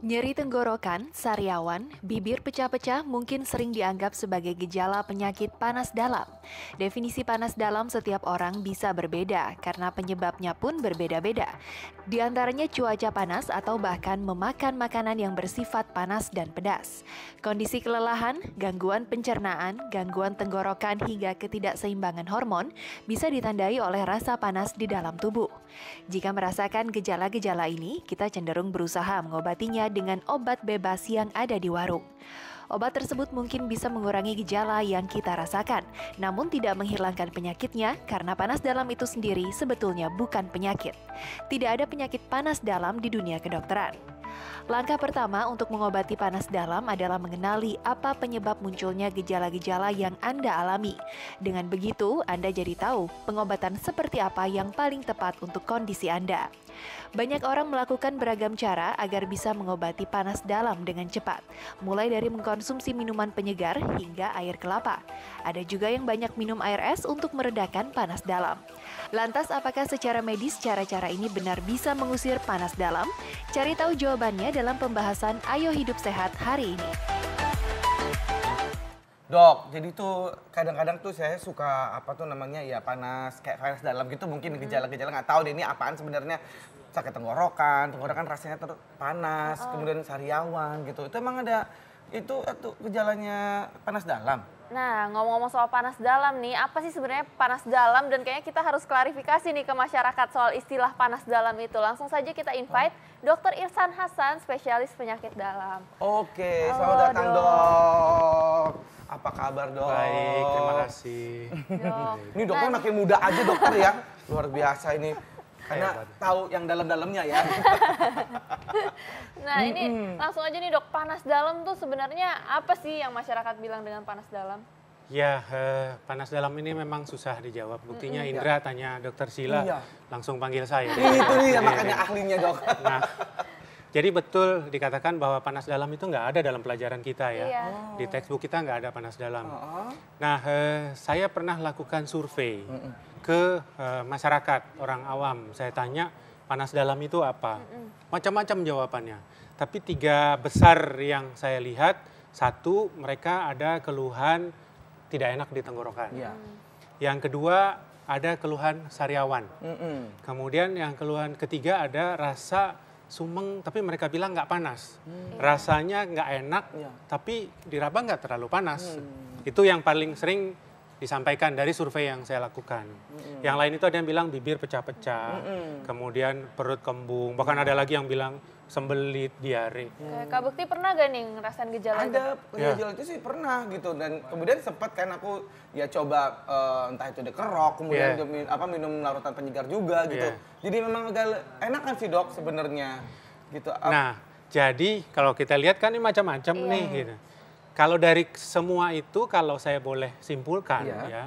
Nyeri tenggorokan, sariawan, bibir pecah-pecah mungkin sering dianggap sebagai gejala penyakit panas dalam. Definisi panas dalam setiap orang bisa berbeda karena penyebabnya pun berbeda-beda. Di antaranya cuaca panas atau bahkan memakan makanan yang bersifat panas dan pedas. Kondisi kelelahan, gangguan pencernaan, gangguan tenggorokan hingga ketidakseimbangan hormon bisa ditandai oleh rasa panas di dalam tubuh. Jika merasakan gejala-gejala ini, kita cenderung berusaha mengobatinya dengan obat bebas yang ada di warung. Obat tersebut mungkin bisa mengurangi gejala yang kita rasakan, namun tidak menghilangkan penyakitnya karena panas dalam itu sendiri sebetulnya bukan penyakit. Tidak ada penyakit panas dalam di dunia kedokteran. Langkah pertama untuk mengobati panas dalam adalah mengenali apa penyebab munculnya gejala-gejala yang Anda alami. Dengan begitu, Anda jadi tahu pengobatan seperti apa yang paling tepat untuk kondisi Anda. Banyak orang melakukan beragam cara agar bisa mengobati panas dalam dengan cepat, mulai dari mengkonsumsi minuman penyegar hingga air kelapa. Ada juga yang banyak minum air es untuk meredakan panas dalam. Lantas apakah secara medis cara-cara ini benar bisa mengusir panas dalam? Cari tahu jawabannya dalam pembahasan Ayo Hidup Sehat hari ini. Dok, jadi tuh kadang-kadang tuh saya suka apa tuh namanya ya panas kayak panas dalam gitu mungkin hmm. gejala-gejala nggak tahu deh ini apaan sebenarnya sakit tenggorokan, tenggorokan rasanya ter panas, oh. kemudian sariawan gitu. Itu emang ada itu, itu gejalanya panas dalam? Nah, ngomong-ngomong soal panas dalam nih, apa sih sebenarnya panas dalam dan kayaknya kita harus klarifikasi nih ke masyarakat soal istilah panas dalam itu. Langsung saja kita invite dokter Irsan Hasan, spesialis penyakit dalam. Oke, Halo, selamat datang, dok. dok. Apa kabar, Dok? Baik, terima kasih. Dok. Ini dokter nah. makin muda aja, Dokter ya. Luar biasa ini karena tahu yang dalam-dalamnya ya. nah ini langsung aja nih dok, panas dalam tuh sebenarnya apa sih yang masyarakat bilang dengan panas dalam? Ya, uh, panas dalam ini memang susah dijawab. Buktinya mm -hmm. Indra tanya dokter Sila, iya. langsung panggil saya. Itu dia iya, makanya iya. ahlinya dok. Nah, jadi betul dikatakan bahwa panas dalam itu nggak ada dalam pelajaran kita ya. Di iya. Oh. Di textbook kita nggak ada panas dalam. Oh. Nah, uh, saya pernah lakukan survei. Mm -hmm ke uh, masyarakat, orang awam. Saya tanya, panas dalam itu apa? Macam-macam jawabannya. Tapi tiga besar yang saya lihat, satu, mereka ada keluhan tidak enak di tenggorokan. Ya. Yang kedua, ada keluhan sariawan. Mm -mm. Kemudian yang keluhan ketiga ada rasa sumeng, tapi mereka bilang nggak panas. Mm. Rasanya nggak enak, yeah. tapi diraba nggak terlalu panas. Mm. Itu yang paling sering disampaikan dari survei yang saya lakukan. Mm-hmm. Yang lain itu ada yang bilang bibir pecah-pecah, mm-hmm. kemudian perut kembung, bahkan ada lagi yang bilang sembelit, diare. Hmm. Kak Bekti pernah gak nih ngerasain gejala Ada, itu? Ya. gejala itu sih pernah gitu dan kemudian sempat kan aku ya coba uh, entah itu dekerok, kemudian yeah. min, apa minum larutan penyegar juga gitu. Yeah. Jadi memang agak enakan sih dok sebenarnya gitu. Nah, jadi kalau kita lihat kan ini macam-macam yeah. nih gitu. Kalau dari semua itu, kalau saya boleh simpulkan ya, ya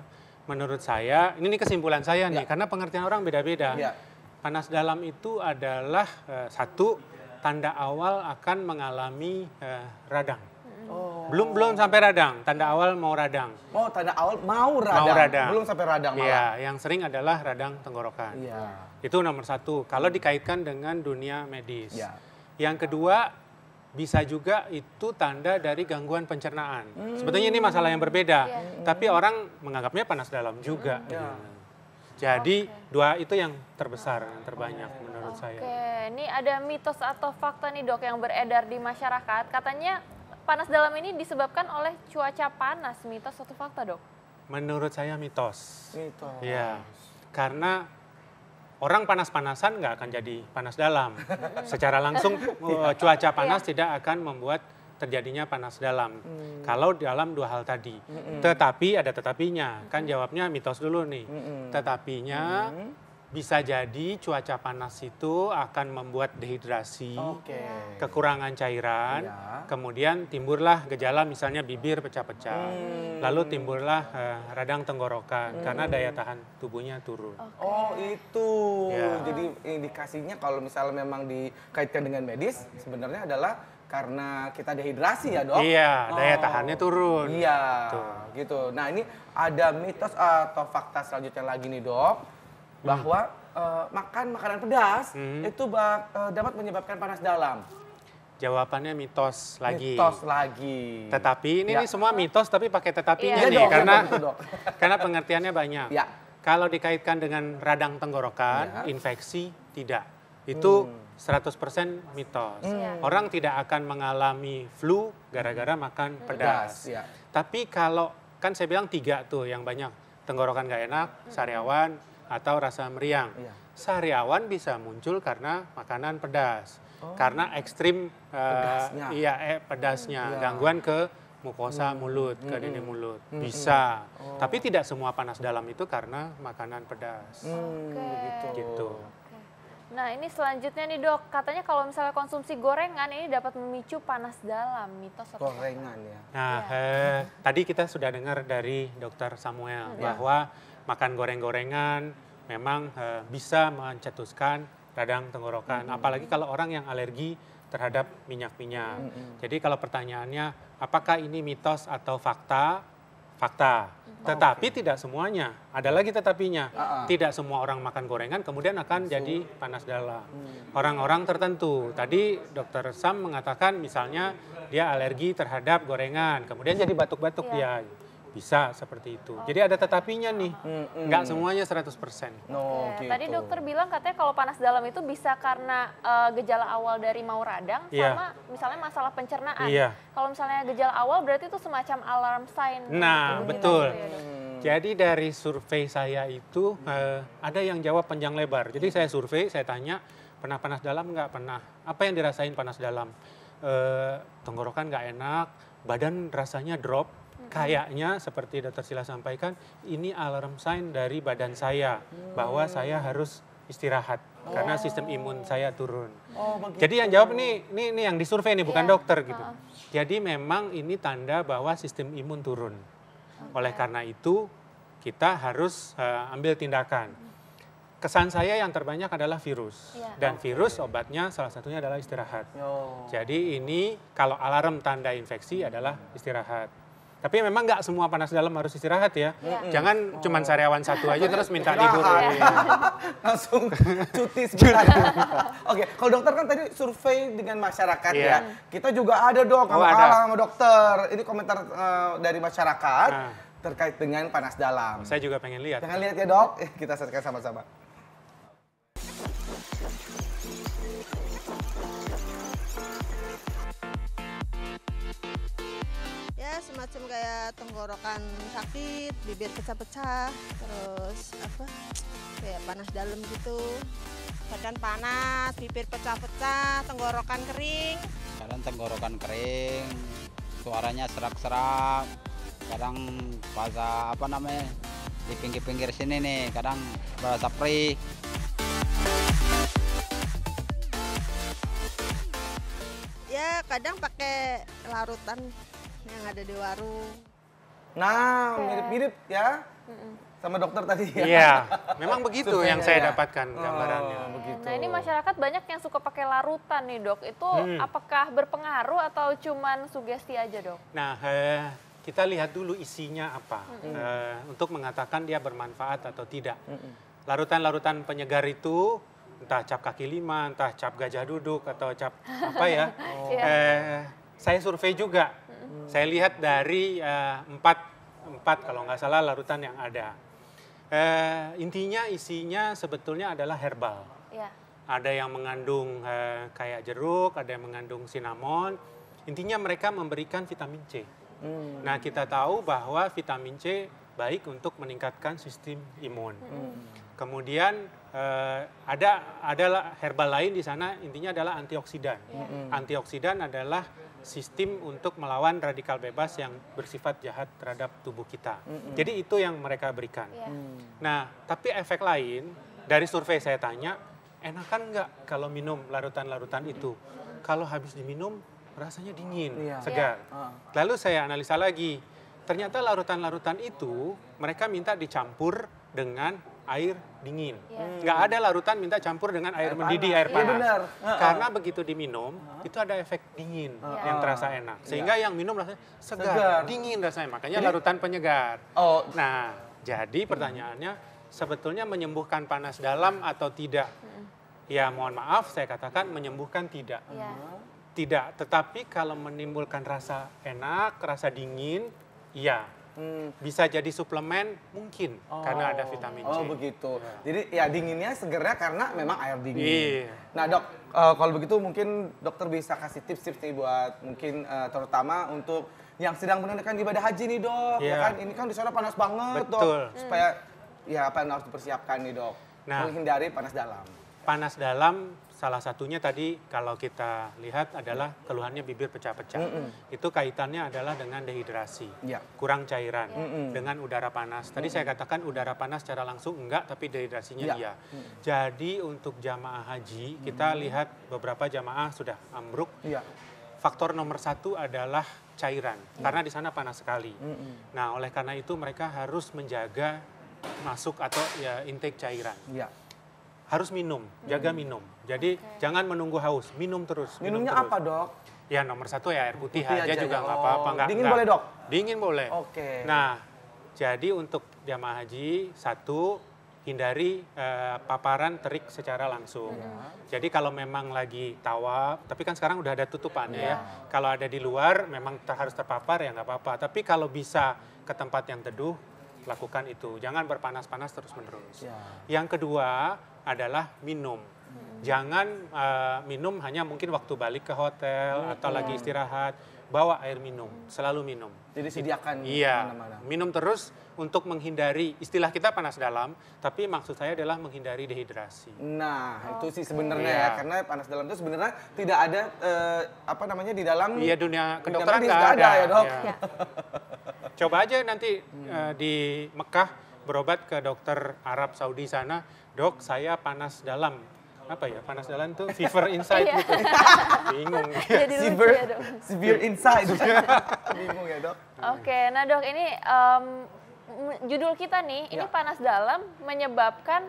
menurut saya, ini, ini kesimpulan saya nih, iya. karena pengertian orang beda-beda. Ya. Panas dalam itu adalah uh, satu tanda awal akan mengalami uh, radang. Oh. Belum belum sampai radang, tanda awal mau radang. Oh, tanda awal mau radang. Mau radang. Belum sampai radang malah. Iya, yang sering adalah radang tenggorokan. Iya. Itu nomor satu. Kalau dikaitkan dengan dunia medis. Iya. Yang kedua bisa juga itu tanda dari gangguan pencernaan. Hmm. Sebetulnya ini masalah yang berbeda, yeah. Iya. tapi orang menganggapnya panas dalam juga. Hmm. Yeah. Iya. Jadi okay. dua itu yang terbesar, yang terbanyak okay. menurut okay. saya. Oke, ini ada mitos atau fakta nih dok yang beredar di masyarakat. Katanya panas dalam ini disebabkan oleh cuaca panas. Mitos atau fakta dok? Menurut saya mitos. Mitos. Ya, karena orang panas-panasan nggak akan jadi panas dalam. Secara langsung eh, cuaca panas iya. tidak akan membuat terjadinya panas dalam. Hmm. Kalau dalam dua hal tadi. Hmm. Tetapi ada tetapinya. Kan hmm. jawabnya mitos dulu nih. Hmm. Tetapinya hmm bisa jadi cuaca panas itu akan membuat dehidrasi, okay. kekurangan cairan, yeah. kemudian timbullah gejala misalnya bibir pecah-pecah, hmm. lalu timbullah uh, eh, radang tenggorokan hmm. karena daya tahan tubuhnya turun. Okay. Oh itu, yeah. jadi indikasinya kalau misalnya memang dikaitkan dengan medis sebenarnya adalah karena kita dehidrasi ya dok. Iya, daya oh. tahannya turun. Iya, Tuh. gitu. Nah ini ada mitos atau fakta selanjutnya lagi nih dok bahwa uh, makan makanan pedas hmm. itu bak, uh, eh, dapat menyebabkan panas dalam. Jawabannya mitos lagi. Mitos lagi. Tetapi ini, ya. ini semua mitos tapi pakai tetapinya ya, nih karena ya, karena pengertiannya banyak. Ya. Kalau dikaitkan dengan radang tenggorokan, ya. infeksi tidak. Itu hmm. 100% mitos. Iya. Hmm. Orang tidak akan mengalami flu gara-gara hmm. makan pedas. pedas ya. Tapi kalau kan saya bilang tiga tuh yang banyak tenggorokan gak enak, hmm. sariawan, atau rasa meriang. Iya. Sariawan bisa muncul karena makanan pedas, oh. karena ekstrim eh, pedasnya. iya eh, pedasnya, iya. gangguan ke mukosa hmm. mulut, hmm. ke dinding hmm. mulut hmm. bisa. Oh. Tapi tidak semua panas dalam itu karena makanan pedas. Hmm, okay. Gitu. gitu. Nah ini selanjutnya nih dok, katanya kalau misalnya konsumsi gorengan ini dapat memicu panas dalam, mitos atau Gorengan ya. Nah ya. Eh, tadi kita sudah dengar dari dokter Samuel ya. bahwa makan goreng-gorengan memang uh, bisa mencetuskan radang tenggorokan. Mm -hmm. Apalagi kalau orang yang alergi terhadap minyak-minyak. Mm -hmm. Jadi kalau pertanyaannya apakah ini mitos atau fakta? Fakta. Mm-hmm. Tetapi okay. tidak semuanya. Ada lagi tetapinya. Uh -uh. Tidak semua orang makan gorengan kemudian akan jadi panas dalam. Mm. Orang-orang hmm. tertentu. Tadi dokter Sam mengatakan misalnya dia alergi terhadap gorengan, kemudian jadi batuk-batuk yeah. dia. Bisa seperti itu. Oh. Jadi ada tetapinya nih, mm-hmm. nggak semuanya 100%. No, ya, gitu. Tadi dokter bilang katanya kalau panas dalam itu bisa karena uh, gejala awal dari mau radang yeah. sama misalnya masalah pencernaan. Yeah. Kalau misalnya gejala awal berarti itu semacam alarm sign. Nah, gitu. betul. Iya, iya. Hmm. Jadi dari survei saya itu hmm. uh, ada yang jawab panjang lebar. Jadi saya survei, saya tanya pernah panas dalam nggak pernah. Apa yang dirasain panas dalam? Uh, tenggorokan nggak enak, badan rasanya drop, Kayaknya seperti dokter Sila sampaikan, ini alarm sign dari badan saya hmm. bahwa saya harus istirahat oh. karena sistem imun saya turun. Oh, Jadi yang jawab ini ini nih yang disurvei nih bukan yeah. dokter gitu. Uh. Jadi memang ini tanda bahwa sistem imun turun. Okay. Oleh karena itu kita harus uh, ambil tindakan. Kesan saya yang terbanyak adalah virus yeah. dan okay. virus obatnya salah satunya adalah istirahat. Oh. Jadi ini kalau alarm tanda infeksi adalah istirahat. Tapi memang nggak semua panas dalam harus istirahat ya. ya. Jangan oh. cuman sariawan satu aja oh. terus minta tidur. Ya. Langsung cuti sebentar. Oke, kalau dokter kan tadi survei dengan masyarakat yeah. ya. Kita juga ada dong oh, kalah sama dokter. Ini komentar uh, dari masyarakat nah. terkait dengan panas dalam. Saya juga pengen lihat. Jangan lihat ya dok, eh, kita saksikan sama-sama. macam kayak tenggorokan sakit, bibir pecah-pecah, terus apa kayak panas dalam gitu, badan panas, bibir pecah-pecah, tenggorokan kering. Kadang tenggorokan kering, suaranya serak-serak, kadang bahasa apa namanya di pinggir-pinggir sini nih, kadang bahasa perih. Ya kadang pakai larutan yang ada di warung. Nah, mirip-mirip ya. Sama dokter tadi ya. Iya, memang begitu Supaya yang ya, saya ya. dapatkan oh, gambarannya. Oh, begitu. Nah, ini masyarakat banyak yang suka pakai larutan nih, Dok. Itu hmm. apakah berpengaruh atau cuman sugesti aja, Dok? Nah, eh, kita lihat dulu isinya apa hmm. eh, untuk mengatakan dia bermanfaat atau tidak. Larutan-larutan penyegar itu entah cap kaki lima, entah cap gajah duduk atau cap apa ya. Oh. Eh, saya survei juga saya lihat dari uh, empat, empat kalau nggak salah larutan yang ada. Uh, intinya isinya sebetulnya adalah herbal. Ya. Ada yang mengandung uh, kayak jeruk, ada yang mengandung sinamon. Intinya mereka memberikan vitamin C. Hmm. Nah kita tahu bahwa vitamin C baik untuk meningkatkan sistem imun. Hmm. Kemudian uh, ada adalah herbal lain di sana intinya adalah antioksidan. -hmm. Antioksidan adalah sistem untuk melawan radikal bebas yang bersifat jahat terhadap tubuh kita. Mm -hmm. Jadi itu yang mereka berikan. Yeah. Hmm. Nah, tapi efek lain dari survei saya tanya, enakan nggak kalau minum larutan-larutan itu? Kalau habis diminum rasanya dingin, yeah. segar. Yeah. Iya. Lalu saya analisa lagi, ternyata larutan-larutan itu mereka minta dicampur dengan air dingin. Yeah. Hmm. ada larutan minta campur dengan air, air mendidih, air iya, panas. Yeah. Benar. Karena begitu diminum, uh-huh. itu ada efek dingin uh-huh. yang terasa enak. Iya. Sehingga yeah. yang minum rasanya segar, segar, dingin rasanya. Makanya larutan penyegar. Oh. Nah, jadi pertanyaannya sebetulnya menyembuhkan panas dalam atau tidak? -huh. Hmm. Ya, mohon maaf saya katakan menyembuhkan tidak. -huh. Iya. Tidak, tetapi kalau menimbulkan rasa enak, rasa dingin, iya Hmm. Bisa jadi suplemen mungkin oh. karena ada oh. vitamin C. Oh begitu. Ya. Jadi ya dinginnya segernya karena memang air dingin. Iya. Nah dok, uh, kalau begitu mungkin dokter bisa kasih tips-tips nih buat mungkin uh, terutama untuk yang sedang menunaikan ibadah haji nih dok. Yeah. Ya iya. kan ini kan di sana panas banget Betul. dok. Supaya ya apa yang harus dipersiapkan nih dok. Nah, menghindari panas dalam. Panas dalam salah satunya tadi kalau kita lihat adalah keluhannya bibir pecah-pecah. Mm -mm. Itu kaitannya adalah dengan dehidrasi, yeah. kurang cairan, mm -mm. dengan udara panas. Tadi mm -mm. saya katakan udara panas secara langsung enggak, tapi dehidrasinya yeah. iya. Mm -mm. Jadi untuk jamaah haji, kita mm -mm. lihat beberapa jamaah sudah ambruk. Yeah. Faktor nomor satu adalah cairan, mm karena di sana panas sekali. Mm -mm. Nah, oleh karena itu mereka harus menjaga masuk atau ya intake cairan. Yeah harus minum, jaga hmm. minum. Jadi okay. jangan menunggu haus, minum terus. Minumnya terus. apa dok? Ya nomor satu ya air putih, putih aja, aja juga ya. nggak ya. apa-apa. Oh. Dingin enggak. boleh dok? Dingin boleh. Oke. Okay. Nah, jadi untuk jamaah haji satu hindari uh, paparan terik secara langsung. Yeah. Jadi kalau memang lagi tawaf, tapi kan sekarang udah ada tutupan ya. ya. Kalau ada di luar memang ter harus terpapar ya nggak apa-apa. Tapi kalau bisa ke tempat yang teduh lakukan itu. Jangan berpanas-panas terus-menerus. Yeah. Yang kedua, adalah minum. Hmm. Jangan uh, minum hanya mungkin waktu balik ke hotel hmm. atau lagi istirahat, bawa air minum, selalu minum. Jadi sediakan iya, mana-mana. Minum terus untuk menghindari istilah kita panas dalam, tapi maksud saya adalah menghindari dehidrasi. Nah, oh. itu sih sebenarnya ya, iya. ya, karena panas dalam itu sebenarnya tidak ada eh, apa namanya di dalam Iya, dunia kedokteran nggak ada. ada ya, Dok. Iya. iya. Coba aja nanti hmm. eh, di Mekah berobat ke dokter Arab Saudi sana, dok saya panas dalam. Apa ya panas dalam tuh fever inside gitu. Iya. Bingung. Jadi fever, ya, severe inside. Bingung ya dok. Oke, okay, nah dok ini um, judul kita nih, ya. ini panas dalam menyebabkan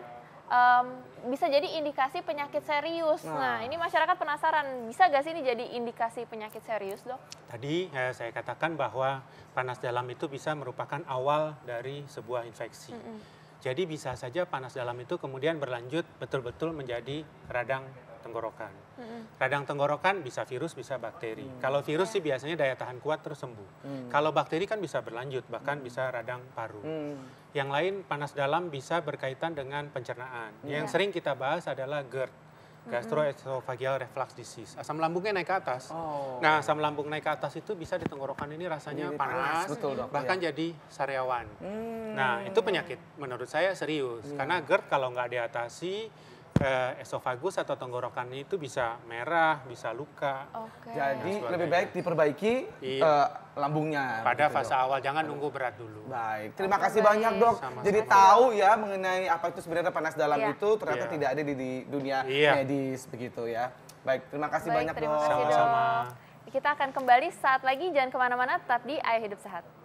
um, bisa jadi indikasi penyakit serius. Nah. nah, ini masyarakat penasaran, bisa gak sih ini jadi indikasi penyakit serius, dok? Tadi eh, saya katakan bahwa panas dalam itu bisa merupakan awal dari sebuah infeksi. Mm -hmm. Jadi bisa saja panas dalam itu kemudian berlanjut betul-betul menjadi radang tenggorokan. Mm. Radang tenggorokan bisa virus, bisa bakteri. Mm. Kalau virus sih iya. biasanya daya tahan kuat terus sembuh. Mm. Kalau bakteri kan bisa berlanjut, bahkan mm. bisa radang paru. Mm. Yang lain panas dalam bisa berkaitan dengan pencernaan. Iya. Yang sering kita bahas adalah GERD gastroesophageal reflux disease. Asam lambungnya naik ke atas. Oh. Nah, asam lambung naik ke atas itu bisa di tenggorokan ini rasanya ini panas, panas betul, dok, bahkan ya. jadi sariawan. Hmm. Nah, itu penyakit menurut saya serius. Hmm. Karena GERD kalau nggak diatasi, eh, esofagus atau tenggorokan itu bisa merah, bisa luka. Okay. Jadi nah, lebih baik diperbaiki iya. uh, lambungnya. Pada gitu, fase dok. awal, jangan nunggu berat dulu. Baik, terima kasih baik. banyak dok. Sama-sama. Jadi tahu ya mengenai apa itu sebenarnya panas dalam yeah. itu ternyata yeah. tidak ada di, di dunia yeah. medis begitu ya. Baik, terima kasih baik, banyak terima dok. Kasih, dok. Sama-sama. Kita akan kembali saat lagi, jangan kemana-mana, tetap di Ayo Hidup Sehat.